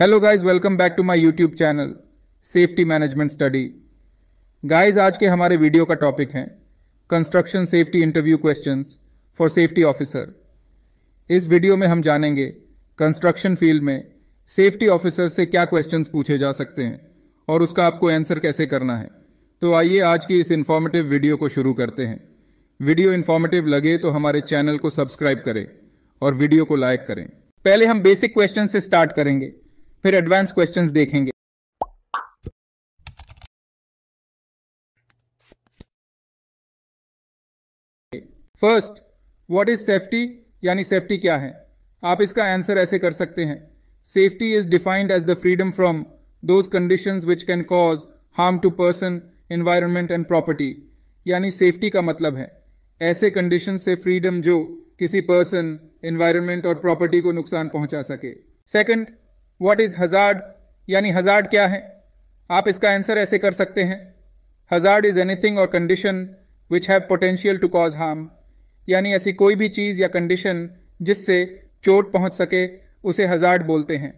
Hello guys welcome back to my YouTube channel safety management study guys आज के हमारे video का topic है construction safety interview questions for safety officer इस video में हम जानेंगे कंस्ट्रक्शन फील्ड में सेफ्टी ऑफिसर से क्या क्वेश्चंस पूछे जा सकते हैं और उसका आपको आंसर कैसे करना है तो आइए आज की इस इन्फॉर्मेटिव वीडियो को शुरू करते हैं वीडियो इन्फॉर्मेटिव लगे तो हमारे चैनल को सब्सक्राइब करें और वीडियो को लाइक करें पहले हम बेसिक क्वेश्चन से स्टार्ट करेंगे फिर एडवांस क्वेश्चंस देखेंगे फर्स्ट व्हाट इज सेफ्टी यानी सेफ्टी क्या है आप इसका आंसर ऐसे कर सकते हैं safety is defined as the freedom from those condition which can cause harm to person environment and property यानी सेफ्टी का मतलब है ऐसे कंडीशन से फ्रीडम जो किसी पर्सन एनवायरमेंट और प्रॉपर्टी को नुकसान पहुंचा सके सेकंड व्हाट इज़ हजार्ड यानी हजार्ड क्या है आप इसका आंसर ऐसे कर सकते हैं हजार्ड इज़ एनीथिंग और condition which have potential to cause harm यानी ऐसी कोई भी चीज़ या कंडीशन जिससे चोट पहुंच सके उसे हजार्ड बोलते हैं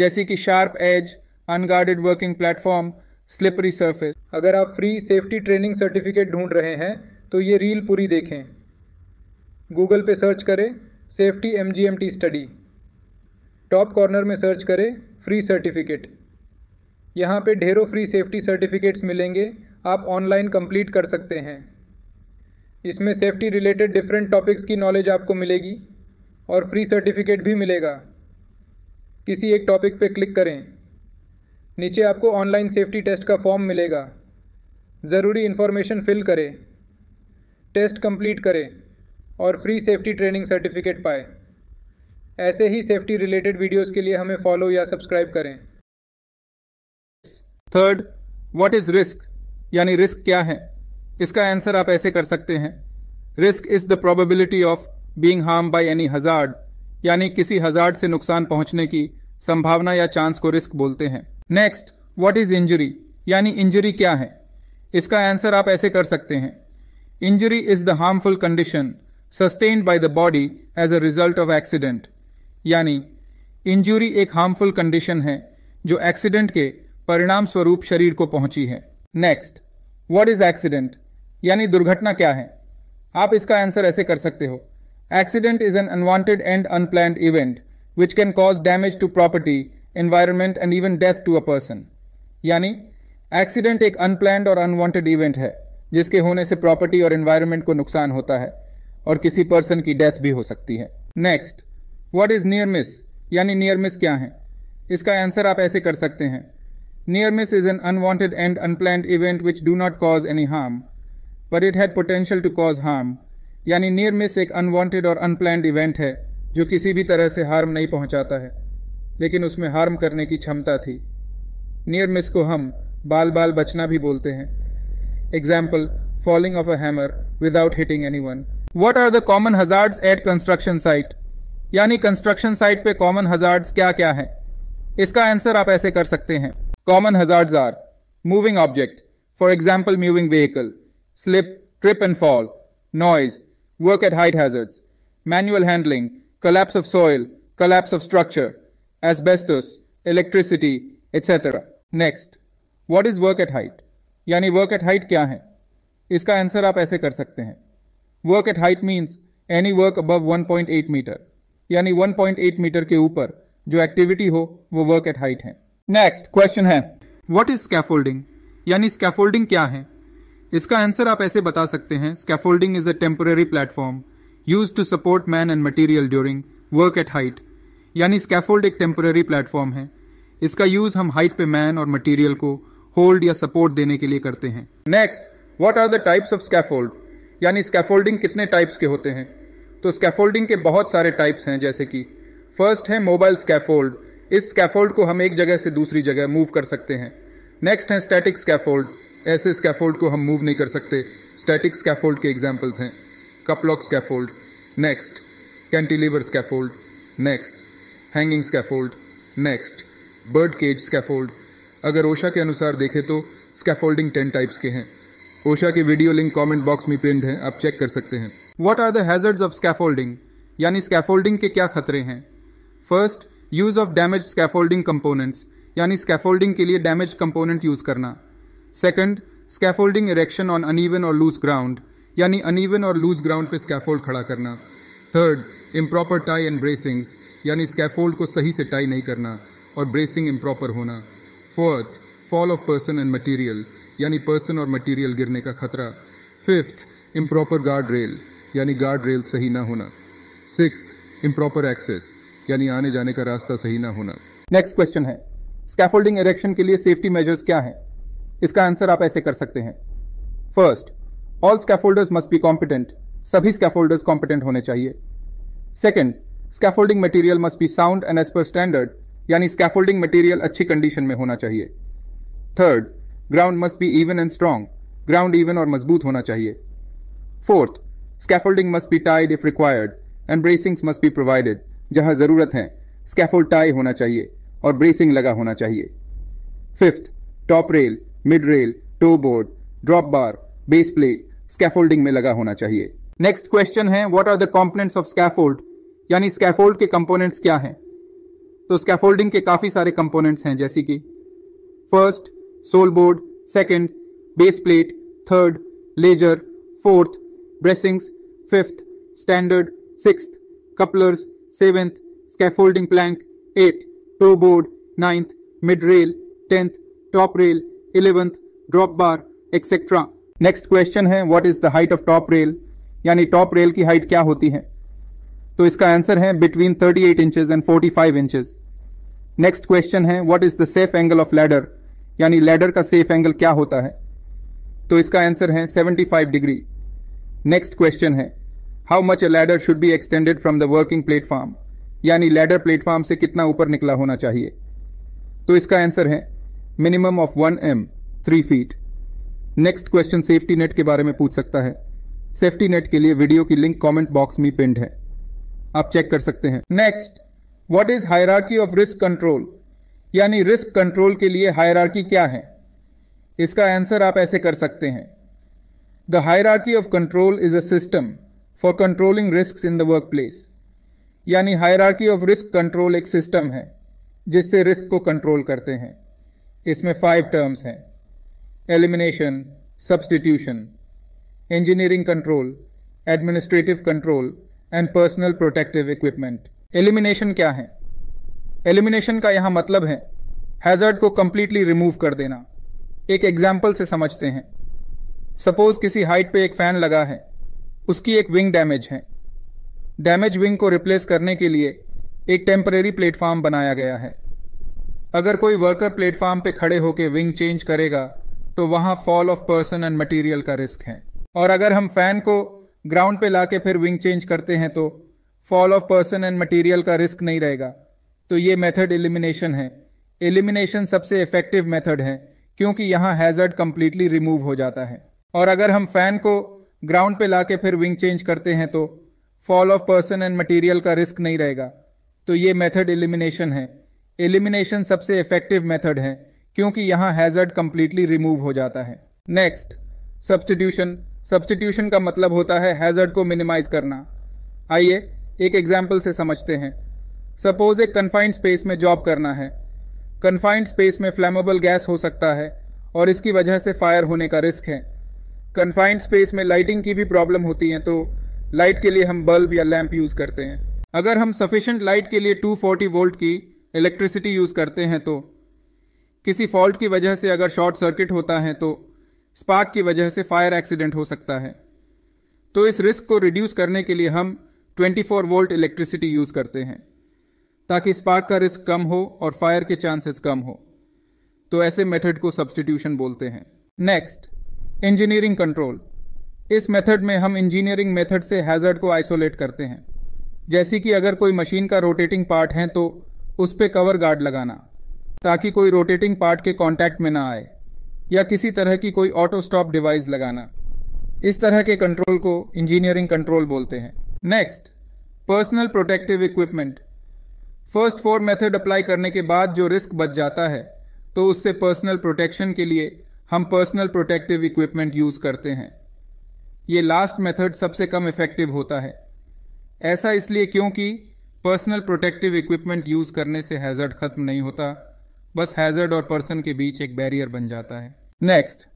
जैसे कि sharp edge unguarded working platform slippery surface अगर आप फ्री सेफ्टी ट्रेनिंग सर्टिफिकेट ढूंढ रहे हैं तो ये रील पूरी देखें गूगल पे सर्च करें safety M study top corner में सर्च करें फ्री सर्टिफिकेट यहाँ पे ढेरों फ्री सेफ्टी सर्टिफिकेट्स मिलेंगे आप ऑनलाइन कंप्लीट कर सकते हैं इसमें सेफ्टी रिलेटेड डिफरेंट टॉपिक्स की नॉलेज आपको मिलेगी और फ्री सर्टिफिकेट भी मिलेगा किसी एक टॉपिक पे क्लिक करें नीचे आपको ऑनलाइन सेफ्टी टेस्ट का फॉर्म मिलेगा ज़रूरी इन्फॉर्मेशन फिल करें टेस्ट कंप्लीट करें और फ्री सेफ्टी ट्रेनिंग सर्टिफिकेट पाएँ ऐसे ही सेफ्टी रिलेटेड वीडियोस के लिए हमें फॉलो या सब्सक्राइब करें थर्ड व्हाट इज रिस्क यानी रिस्क क्या है इसका आंसर आप ऐसे कर सकते हैं risk is the probability of being harm by any hazard यानी किसी हजार्ड से नुकसान पहुंचने की संभावना या चांस को रिस्क बोलते हैं नेक्स्ट व्हाट इज इंजरी यानी इंजरी क्या है इसका आंसर आप ऐसे कर सकते हैं injury is the harmful condition sustained by the body as a result of accident यानी इंजुरी एक हार्मफुल कंडीशन है जो एक्सीडेंट के परिणाम स्वरूप शरीर को पहुंची है नेक्स्ट व्हाट इज एक्सीडेंट यानी दुर्घटना क्या है आप इसका आंसर ऐसे कर सकते हो accident is an unwanted and unplanned event which can cause damage to property environment and even death to a person यानी एक्सीडेंट एक अनप्लैंड और अनवांटेड इवेंट है जिसके होने से प्रॉपर्टी और एनवायरमेंट को नुकसान होता है और किसी पर्सन की डेथ भी हो सकती है next what is near miss यानी नियर मिस क्या है इसका आंसर आप ऐसे कर सकते हैं near miss is an unwanted and unplanned event which do not cause any harm but it had potential to cause harm यानी नियर मिस एक अनवांटेड और अनप्लैंड इवेंट है जो किसी भी तरह से हार्म नहीं पहुंचाता है लेकिन उसमें हार्म करने की क्षमता थी नियर मिस को हम बाल बाल बचना भी बोलते हैं example falling of a hammer without hitting any one what are the common hazard at construction site यानी कंस्ट्रक्शन साइट पे कॉमन हजार्ड्स क्या क्या हैं इसका आंसर आप ऐसे कर सकते हैं common hazards are moving object for example moving vehicle slip trip and fall noise work at height hazards manual handling collapse of soil collapse of structure asbestos electricity etcetera next what is work at height यानी work at height क्या है इसका answer आप ऐसे कर सकते हैं height means any work any one point 1.8 metre यानी 1.8 मीटर के ऊपर जो एक्टिविटी हो वो वर्क एट हाइट है नेक्स्ट क्वेश्चन है व्हाट इज स्कैफोल्डिंग यानी स्कैफोल्डिंग क्या है इसका आंसर आप ऐसे बता सकते हैं scaffolding is a temporary platform use to support man and material during work at height यानी स्कैफोल्ड एक टेम्पोरेरी प्लेटफॉर्म है इसका यूज हम हाइट पे मैन और मटेरियल को होल्ड या सपोर्ट देने के लिए करते हैं next what are the types of scaffold यानी स्कैफोल्डिंग कितने टाइप्स के होते हैं तो स्कैफोल्डिंग के बहुत सारे टाइप्स हैं जैसे कि फर्स्ट है मोबाइल स्कैफोल्ड इस स्कैफोल्ड को हम एक जगह से दूसरी जगह मूव कर सकते हैं नेक्स्ट है स्टैटिक स्कैफोल्ड ऐसे स्कैफोल्ड को हम मूव नहीं कर सकते स्टैटिक स्कैफोल्ड के एग्जाम्पल्स हैं cuplock scaffold next cantilever scaffold next hanging scaffold next bird cage scaffold अगर ओशा के अनुसार देखें तो स्कैफोल्डिंग टेन टाइप्स के हैं ओशा की वीडियो लिंक कमेंट बॉक्स में पिंड है आप चेक कर सकते हैं what are the hazards of scaffolding यानी स्कैफोल्डिंग के क्या खतरे हैं first use of damage scaffolding components यानी स्कैफोल्डिंग के लिए डैमेज कंपोनेंट यूज करना second scaffolding erection on uneven और लूज ग्राउंड यानी अनइवन और लूज ग्राउंड पे स्कैफोल्ड खड़ा करना third improper tie and bracings यानी स्कैफोल्ड को सही से टाई नहीं करना और ब्रेसिंग इम्प्रॉपर होना fourth fall of person and material यानी पर्सन और मटीरियल गिरने का खतरा फिफ्थ इम्प्रॉपर गार्ड रेल यानी गार्ड रेल सही ना होना सिक्स इम्प्रॉपर एक्सेस यानी आने जाने का रास्ता सही ना होना नेक्स्ट क्वेश्चन है स्कैफोल्डिंग इरेक्शन के लिए सेफ्टी मेजर्स क्या हैं इसका आंसर आप ऐसे कर सकते हैं first all scaffolders must be competent सभी स्कैफोल्डर्स कॉम्पिटेंट होने चाहिए second scaffolding material must be sound and as per standard यानी स्कैफोल्डिंग मटेरियल अच्छी कंडीशन में होना चाहिए third ground must be even and strong ground even और मजबूत होना चाहिए fourth scaffolding must be tied if required and bracings must be provided जहां जरूरत है स्कैफोल्ड टाई होना चाहिए और ब्रेसिंग लगा होना चाहिए fifth top rail mid rail toe board drop bar base plate scaffolding में लगा होना चाहिए नेक्स्ट क्वेश्चन है what are the components of scaffold यानी स्कैफोल्ड के कंपोनेंट्स क्या हैं तो स्कैफोल्डिंग के काफी सारे कंपोनेंट्स हैं जैसे कि first sole board second base plate third ledger fourth bracings fifth standard six couplers seventh scaffolding plank eight toe board ninth mid rail tenth top rail eleventh drop bar etcetera next question है what is the height of top rail यानी top rail की height क्या होती है तो इसका answer है between 38 eight inches and 45 five inches next question है what is the safe angle of ladder यानी लैडर का सेफ एंगल क्या होता है तो इसका आंसर है 75 डिग्री नेक्स्ट क्वेश्चन है how much a ladder should be extended from the working platform यानी लैडर प्लेटफॉर्म से कितना ऊपर निकला होना चाहिए तो इसका आंसर है minimum of one m three feet next question safety net के बारे में पूछ सकता है सेफ्टी नेट के लिए वीडियो की लिंक कमेंट बॉक्स में पिंड है आप चेक कर सकते हैं next what is hierarchy of risk control यानी रिस्क कंट्रोल के लिए हायरार्की क्या है इसका आंसर आप ऐसे कर सकते हैं The hierarchy of control is a system for controlling risks in the workplace. यानी हायरार्की ऑफ रिस्क कंट्रोल एक सिस्टम है जिससे रिस्क को कंट्रोल करते हैं इसमें फाइव टर्म्स हैं elimination substitution engineering control administrative control and personal protective equipment elimination क्या है एलिमिनेशन का यहाँ मतलब है हैजर्ड को कम्प्लीटली रिमूव कर देना एक एग्जाम्पल से समझते हैं सपोज किसी हाइट पे एक फैन लगा है उसकी एक विंग डैमेज है डैमेज विंग को रिप्लेस करने के लिए एक टेम्परेरी प्लेटफॉर्म बनाया गया है अगर कोई वर्कर प्लेटफॉर्म पे खड़े होकर विंग चेंज करेगा तो वहां fall of person and material का रिस्क है और अगर हम फैन को ग्राउंड पे लाके फिर विंग चेंज करते हैं तो fall of person and material का रिस्क नहीं रहेगा तो ये मेथड एलिमिनेशन है एलिमिनेशन सबसे इफेक्टिव मेथड है क्योंकि यहां हैजर्ड कंप्लीटली रिमूव हो जाता है और अगर हम फैन को ग्राउंड पे लाके फिर विंग चेंज करते हैं तो fall of person and material का रिस्क नहीं रहेगा तो ये मेथड एलिमिनेशन है एलिमिनेशन सबसे इफेक्टिव मेथड है क्योंकि यहाँ हैजर्ड कम्प्लीटली रिमूव हो जाता है नेक्स्ट सब्सटीट्यूशन सब्सटीट्यूशन का मतलब होता है हैजर्ड को मिनिमाइज करना आइए एक एग्जाम्पल से समझते हैं सपोज एक कन्फाइंड स्पेस में जॉब करना है कन्फाइंड स्पेस में फ्लैमेबल गैस हो सकता है और इसकी वजह से फायर होने का रिस्क है कन्फाइंड स्पेस में लाइटिंग की भी प्रॉब्लम होती है तो लाइट के लिए हम बल्ब या लैंप यूज़ करते हैं अगर हम सफिशेंट लाइट के लिए 240 वोल्ट की इलेक्ट्रिसिटी यूज़ करते हैं तो किसी फॉल्ट की वजह से अगर शॉर्ट सर्किट होता है तो स्पार्क की वजह से फायर एक्सीडेंट हो सकता है तो इस रिस्क को रिड्यूस करने के लिए हम 24 वोल्ट इलेक्ट्रिसिटी यूज़ करते हैं ताकि स्पार्क का रिस्क कम हो और फायर के चांसेस कम हो तो ऐसे मेथड को सब्सटीट्यूशन बोलते हैं नेक्स्ट इंजीनियरिंग कंट्रोल इस मेथड में हम इंजीनियरिंग मेथड से हैज़र्ड को आइसोलेट करते हैं जैसे कि अगर कोई मशीन का रोटेटिंग पार्ट है तो उस पर कवर गार्ड लगाना ताकि कोई रोटेटिंग पार्ट के कांटेक्ट में ना आए या किसी तरह की कोई ऑटो स्टॉप डिवाइस लगाना इस तरह के कंट्रोल को इंजीनियरिंग कंट्रोल बोलते हैं next personal protective equipment first four method apply करने के बाद जो रिस्क बच जाता है तो उससे पर्सनल प्रोटेक्शन के लिए हम पर्सनल प्रोटेक्टिव इक्विपमेंट यूज़ करते हैं ये लास्ट मेथड सबसे कम इफ़ेक्टिव होता है ऐसा इसलिए क्योंकि पर्सनल प्रोटेक्टिव इक्विपमेंट यूज़ करने से हैज़र्ड ख़त्म नहीं होता बस हैज़र्ड और पर्सन के बीच एक बैरियर बन जाता है next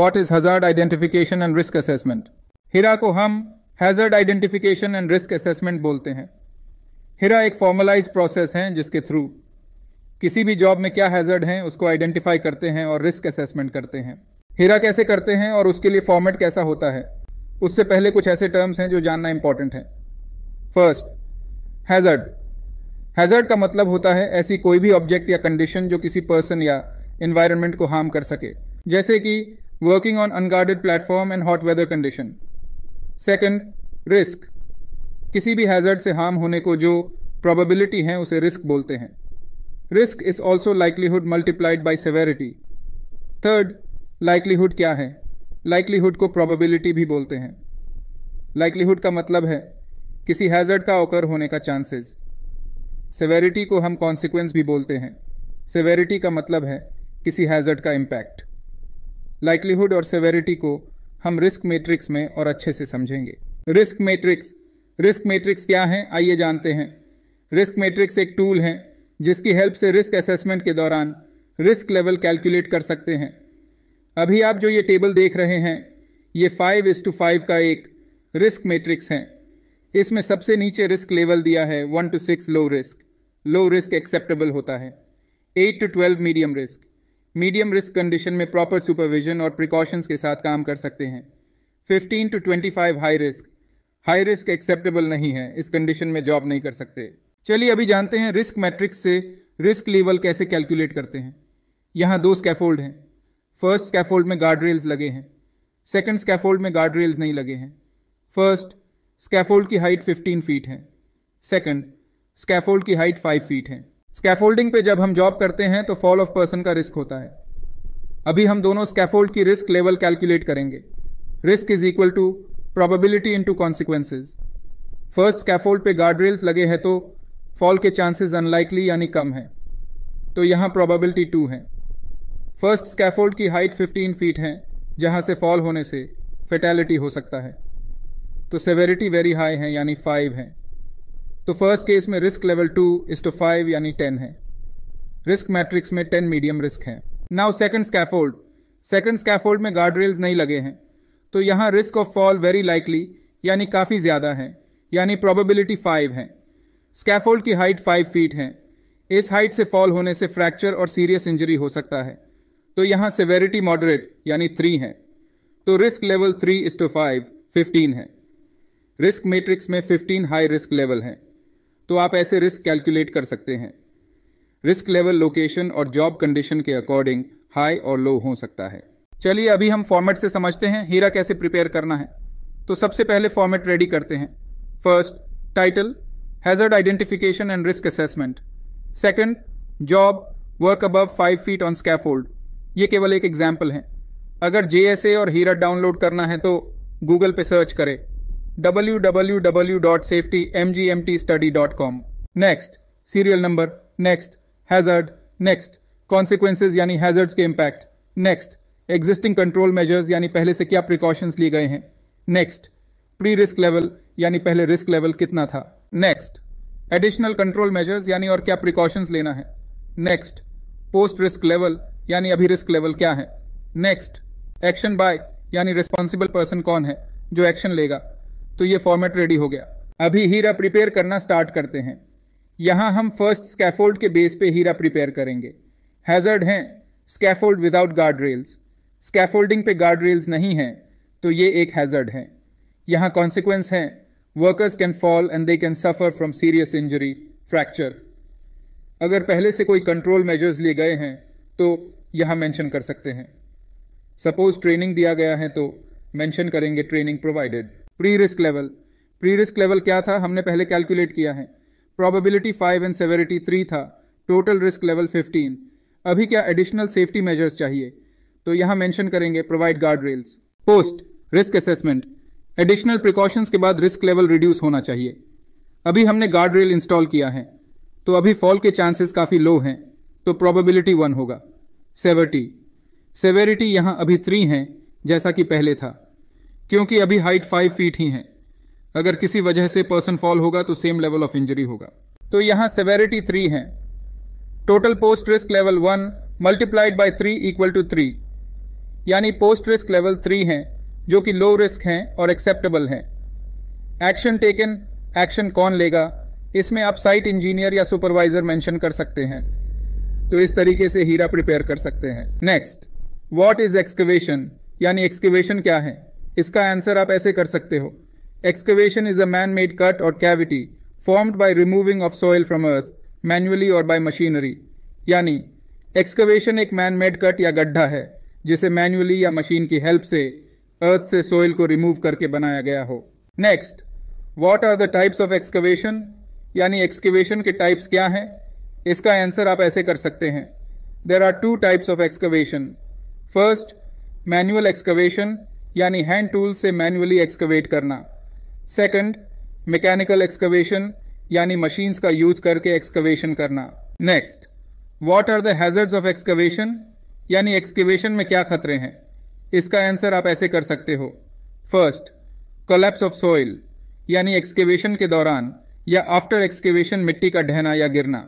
what is hazard identification and risk assessment HIRA को हम hazard identification and risk assessment बोलते हैं हिरा एक फॉर्मलाइज प्रोसेस है जिसके थ्रू किसी भी जॉब में क्या हैजर्ड हैं उसको आइडेंटिफाई करते हैं और रिस्क असेसमेंट करते हैं हीरा कैसे करते हैं और उसके लिए फॉर्मेट कैसा होता है उससे पहले कुछ ऐसे टर्म्स हैं जो जानना इंपॉर्टेंट है फर्स्ट हैजर्ड हैजर्ड का मतलब होता है ऐसी कोई भी ऑब्जेक्ट या कंडीशन जो किसी पर्सन या इन्वायरमेंट को हार्म कर सके जैसे कि working on unguarded platform and hot weather condition second risk किसी भी हैजर्ड से हार्म होने को जो प्रोबेबिलिटी है उसे रिस्क बोलते हैं risk is also likelihood multiplied by severity third likelihood क्या है लाइकलीहुड को प्रोबेबिलिटी भी बोलते हैं लाइकलीहुड का मतलब है किसी हैजर्ड का ओकर होने का चांसेस सेवेरिटी को हम कॉन्सिक्वेंस भी बोलते हैं सेवेरिटी का मतलब है किसी हैजर्ड का इम्पैक्ट लाइकलीहुड और सेवेरिटी को हम रिस्क मैट्रिक्स में और अच्छे से समझेंगे रिस्क मैट्रिक्स रिस्क मैट्रिक्स क्या है आइए जानते हैं रिस्क मैट्रिक्स एक टूल है जिसकी हेल्प से रिस्क असेसमेंट के दौरान रिस्क लेवल कैलकुलेट कर सकते हैं अभी आप जो ये टेबल देख रहे हैं ये फाइव इज टू फाइव का एक रिस्क मैट्रिक्स है इसमें सबसे नीचे रिस्क लेवल दिया है one to six low risk low risk acceptable होता है eight to twelve medium risk medium risk condition में प्रॉपर सुपरविजन और प्रिकॉशंस के साथ काम कर सकते हैं fifteen to twenty five high risk high risk acceptable नहीं है इस कंडीशन में जॉब नहीं कर सकते चलिए अभी जानते हैं रिस्क मैट्रिक्स से रिस्क लेवल कैसे कैलकुलेट करते हैं यहाँ दो स्कैफोल्ड हैं फर्स्ट स्कैफोल्ड में गार्ड रेल्स लगे हैं सेकंड स्कैफोल्ड में गार्ड रेल्स नहीं लगे हैं फर्स्ट स्कैफोल्ड की हाइट 15 फीट है सेकंड स्कैफोल्ड की हाइट 5 फीट है स्कैफोल्डिंग पे जब हम जॉब करते हैं तो फॉल ऑफ पर्सन का रिस्क होता है अभी हम दोनों स्कैफोल्ड की रिस्क लेवल कैलकुलेट करेंगे risk is equal to probability into consequences first scaffold पे गार्ड रेल्स लगे हैं तो फॉल के चांसेस अनलाइकली यानी कम है तो यहाँ प्रोबेबिलिटी टू है फर्स्ट स्कैफोल्ड की हाइट 15 फीट है जहां से फॉल होने से फेटेलिटी हो सकता है तो सेवेरिटी वेरी हाई है यानी फाइव है तो फर्स्ट केस में risk level two is two five यानी टेन है रिस्क मैट्रिक्स में टेन मीडियम रिस्क है now second scaffold second scaffold में गार्ड रेल्स नहीं लगे हैं तो यहां risk of fall very likely यानी काफ़ी ज़्यादा है यानी प्रोबेबिलिटी फाइव है स्कैफोल्ड की हाइट फाइव फीट है इस हाइट से फॉल होने से फ्रैक्चर और सीरियस इंजरी हो सकता है तो यहाँ सिवेरिटी मॉडरेट यानी थ्री है तो risk level three is two five fifteen है रिस्क मैट्रिक्स में फिफ्टीन हाई रिस्क लेवल है तो आप ऐसे रिस्क कैलकुलेट कर सकते हैं रिस्क लेवल लोकेशन और जॉब कंडीशन के अकॉर्डिंग हाई और लो हो सकता है चलिए अभी हम फॉर्मेट से समझते हैं हीरा कैसे प्रिपेयर करना है तो सबसे पहले फॉर्मेट रेडी करते हैं first title hazard identification and risk assessment. Second, job, work above 5 feet on scaffold. ये केवल एक एग्जाम्पल है अगर जे और हीरा डाउनलोड करना है तो गूगल पे सर्च करें W W W dot safety M G M T study dot com next serial number next hazard next consequences यानी हैजर्ड्स के impact next existing control measures यानी पहले से क्या प्रिकॉशंस लिए गए हैं नेक्स्ट प्री रिस्क लेवल यानी पहले रिस्क लेवल कितना था नेक्स्ट एडिशनल कंट्रोल मेजर्स यानी और क्या प्रिकॉशंस लेना है नेक्स्ट पोस्ट रिस्क लेवल यानी अभी रिस्क लेवल क्या है नेक्स्ट एक्शन बाय यानी रिस्पॉन्सिबल पर्सन कौन है जो एक्शन लेगा तो ये फॉर्मेट रेडी हो गया अभी हीरा प्रिपेयर करना स्टार्ट करते हैं यहां हम फर्स्ट स्कैफोल्ड के बेस पे हीरा प्रिपेयर करेंगे हैजर्ड हैं scaffold without guard rails scaffolding पे गार्ड रेल्स नहीं है तो ये एक हैजर्ड है यहाँ कॉन्सिक्वेंस हैं workers can fall and they can suffer from serious injury fracture अगर पहले से कोई कंट्रोल मेजर्स लिए गए हैं तो यहाँ मेंशन कर सकते हैं सपोज ट्रेनिंग दिया गया है तो मेंशन करेंगे training provided pre risk level pre risk level क्या था हमने पहले कैलकुलेट किया है probability five and severity three था टोटल रिस्क लेवल फिफ्टीन अभी क्या एडिशनल सेफ्टी मेजर्स चाहिए तो यहां मेंशन करेंगे provide guard rails post risk assessment additional precautions के बाद रिस्क लेवल रिड्यूस होना चाहिए अभी हमने गार्ड रेल इंस्टॉल किया है तो अभी फॉल के चांसेस काफ़ी लो हैं तो प्रोबेबिलिटी वन होगा सेवरिटी सेवेरिटी यहां अभी थ्री है जैसा कि पहले था क्योंकि अभी हाइट फाइव फीट ही है अगर किसी वजह से पर्सन फॉल होगा तो सेम लेवल ऑफ इंजरी होगा तो यहाँ सेवेरिटी थ्री है total post risk level one multiplied by three equal to three यानी पोस्ट रिस्क लेवल थ्री है जो कि लो रिस्क हैं और एक्सेप्टेबल हैं एक्शन टेकन एक्शन कौन लेगा इसमें आप साइट इंजीनियर या सुपरवाइजर मेंशन कर सकते हैं तो इस तरीके से हीरा प्रिपेयर कर सकते हैं नेक्स्ट व्हाट इज एक्सकवेशन यानी एक्सकवेशन क्या है इसका आंसर आप ऐसे कर सकते हो excavation is a man made cut और cavity formed by removing of soil from earth manually और बाय मशीनरी यानी एक्सकवेशन एक मैन मेड कट या गड्ढा है जिसे मैन्युअली या मशीन की हेल्प से अर्थ से सोइल को रिमूव करके बनाया गया हो next what are the types of excavation यानी एक्सकवेशन के टाइप्स क्या हैं इसका आंसर आप ऐसे कर सकते हैं there are two types of excavation first manual excavation यानी हैंड टूल से मैनुअली एक्सकवेट करना सेकंड मैकेनिकल एक्सकवेशन यानी मशीन्स का यूज करके एक्सकवेशन करना next what are the hazards of excavation यानी एक्सकवेशन में क्या खतरे हैं इसका आंसर आप ऐसे कर सकते हो फर्स्ट कोलैप्स ऑफ सोइल यानी एक्सकेवेशन के दौरान या आफ्टर एक्सकेवेशन मिट्टी का ढहना या गिरना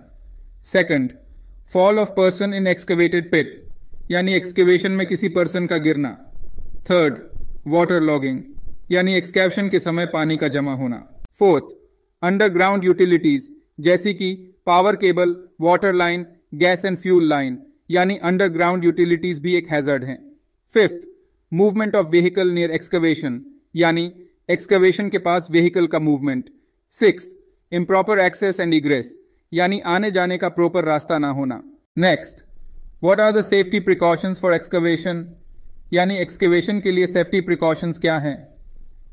second fall of person in excavated pit यानी एक्सकेवेशन में किसी पर्सन का गिरना थर्ड वाटर लॉगिंग यानी एक्सकेवेशन के समय पानी का जमा होना फोर्थ अंडरग्राउंड यूटिलिटीज जैसी कि power cable water line gas and fuel line यानी अंडरग्राउंड यूटिलिटीज भी एक हैजर्ड हैं fifth movement of vehicle near excavation यानी एक्सकवेशन के पास व्हीकल का movement six improper access and egress यानी आने जाने का प्रॉपर रास्ता ना होना next what are the safety precautions for excavation यानी एक्सकवेशन के लिए सेफ्टी प्रिकॉशंस क्या हैं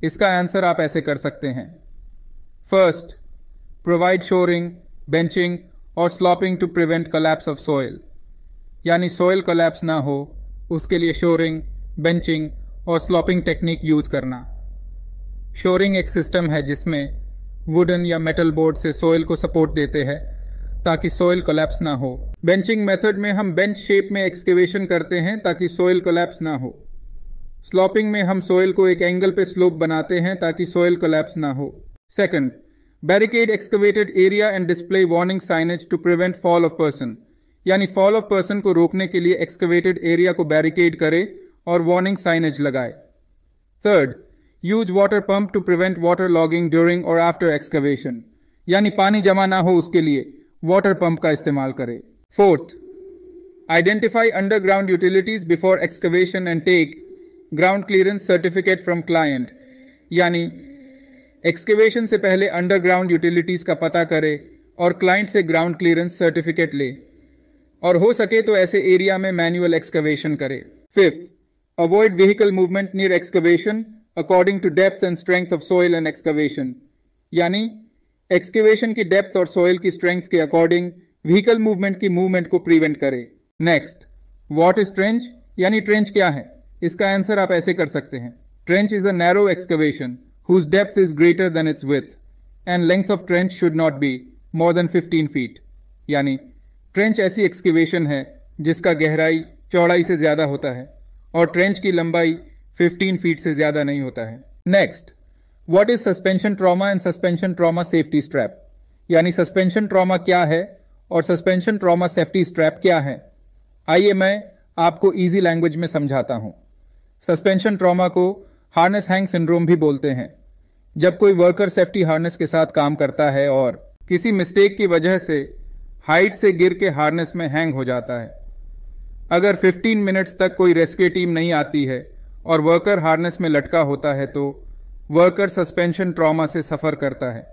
इसका आंसर आप ऐसे कर सकते हैं फर्स्ट प्रोवाइड शोरिंग बेंचिंग और sloping to prevent collapse of soil यानी सोयल कलैप्स ना हो उसके लिए शोरिंग बेंचिंग और स्लॉपिंग टेक्निक यूज करना शोरिंग एक सिस्टम है जिसमें वुडन या मेटल बोर्ड से सोयल को सपोर्ट देते हैं ताकि सोयल कोलैप्स ना हो बेंचिंग मेथड में हम बेंच शेप में एक्सकेवेशन करते हैं ताकि सोयल कोलैप्स ना हो स्लॉपिंग में हम सोयल को एक एंगल पे स्लोप बनाते हैं ताकि सोयल कोलैप्स ना हो second barricade excavated area and display warning signage to prevent fall of person यानी फॉल ऑफ पर्सन को रोकने के लिए एक्सकेवेटेड एरिया को बैरिकेड करें और वार्निंग साइनेज लगाए third use water pump to prevent water logging during और आफ्टर एक्सकवेशन यानी पानी जमा ना हो उसके लिए वाटर पंप का इस्तेमाल करें fourth identify underground utilities before excavation and take ground clearance certificate from client यानी एक्सकेवेशन से पहले अंडरग्राउंड यूटिलिटीज़ का पता करे और क्लाइंट से ग्राउंड क्लियरेंस सर्टिफिकेट ले और हो सके तो ऐसे एरिया में मैनुअल एक्सकवेशन करे fifth Avoid vehicle movement near excavation according to depth and strength of soil and excavation यानी एक्सकेवेशन की डेप्थ और सोयल की स्ट्रेंथ के अकॉर्डिंग व्हीकल मूवमेंट की मूवमेंट को प्रिवेंट करे नेक्स्ट वॉट इज ट्रेंच यानी ट्रेंच क्या है इसका आंसर आप ऐसे कर सकते हैं trench is a narrow excavation whose depth is greater than its width and length of trench should not be more than 15 feet यानी ट्रेंच ऐसी एक्सकेवेशन है जिसका गहराई चौड़ाई से ज़्यादा होता है और ट्रेंच की लंबाई 15 फीट से ज़्यादा नहीं होता है next what is suspension trauma and suspension trauma safety strap यानी सस्पेंशन ट्रॉमा क्या है और सस्पेंशन ट्रॉमा सेफ्टी स्ट्रैप क्या है आइए मैं आपको इजी लैंग्वेज में समझाता हूँ सस्पेंशन ट्रॉमा को हार्नेस हैंग सिंड्रोम भी बोलते हैं जब कोई वर्कर सेफ्टी हार्नेस के साथ काम करता है और किसी मिस्टेक की वजह से हाइट से गिर के हार्नेस में हैंग हो जाता है अगर 15 मिनट्स तक कोई रेस्क्यू टीम नहीं आती है और वर्कर हार्नेस में लटका होता है तो वर्कर सस्पेंशन ट्रॉमा से सफ़र करता है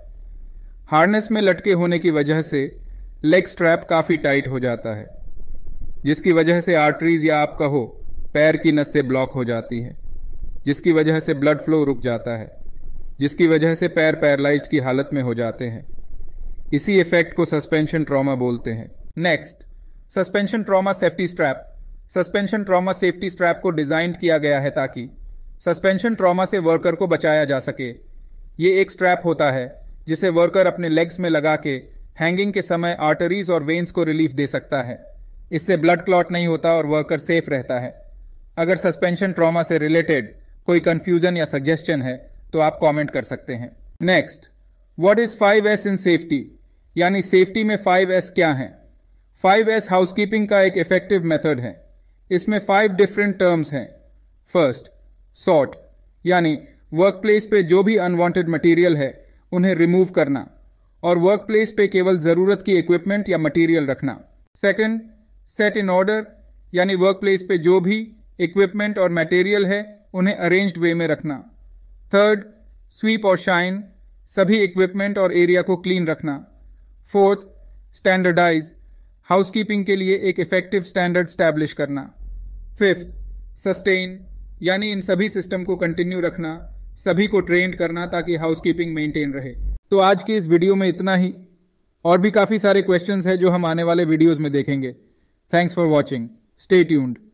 हार्नेस में लटके होने की वजह से लेग स्ट्रैप काफ़ी टाइट हो जाता है जिसकी वजह से आर्टरीज या आप कहो पैर की नसें ब्लॉक हो जाती है जिसकी वजह से ब्लड फ्लो रुक जाता है जिसकी वजह से पैर पैरलाइज की हालत में हो जाते हैं इसी इफेक्ट को सस्पेंशन ट्रॉमा बोलते हैं next suspension trauma safety strap suspension trauma safety strap को डिज़ाइन किया गया है ताकि सस्पेंशन ट्रॉमा से वर्कर को बचाया जा सके ये एक स्ट्रैप होता है जिसे वर्कर अपने लेग्स में लगा के हैंगिंग के समय आर्टरीज और वेन्स को रिलीफ दे सकता है इससे ब्लड क्लॉट नहीं होता और वर्कर सेफ रहता है अगर सस्पेंशन ट्रॉमा से रिलेटेड कोई कंफ्यूजन या सजेशन है तो आप कमेंट कर सकते हैं next what is five S in safety यानी सेफ्टी में फाइव एस क्या है फाइव एस हाउसकीपिंग का एक इफेक्टिव मेथड है इसमें फाइव डिफरेंट टर्म्स हैं फर्स्ट सॉर्ट यानी वर्क प्लेस पे जो भी अनवांटेड मटेरियल है उन्हें रिमूव करना और वर्क प्लेस पे केवल ज़रूरत की इक्विपमेंट या मटेरियल रखना सेकंड सेट इन ऑर्डर यानी वर्क प्लेस पे जो भी इक्विपमेंट और मटेरियल है उन्हें अरेंज्ड वे में रखना थर्ड स्वीप और शाइन सभी इक्विपमेंट और एरिया को क्लीन रखना फोर्थ स्टैंडर्डाइज हाउसकीपिंग के लिए एक इफेक्टिव स्टैंडर्ड स्टैब्लिश करना फिफ्थ सस्टेन यानी इन सभी सिस्टम को कंटिन्यू रखना सभी को ट्रेंड करना ताकि हाउस कीपिंग मेंटेन रहे तो आज की इस वीडियो में इतना ही और भी काफ़ी सारे क्वेश्चंस हैं जो हम आने वाले वीडियोस में देखेंगे thanks for watching stay tuned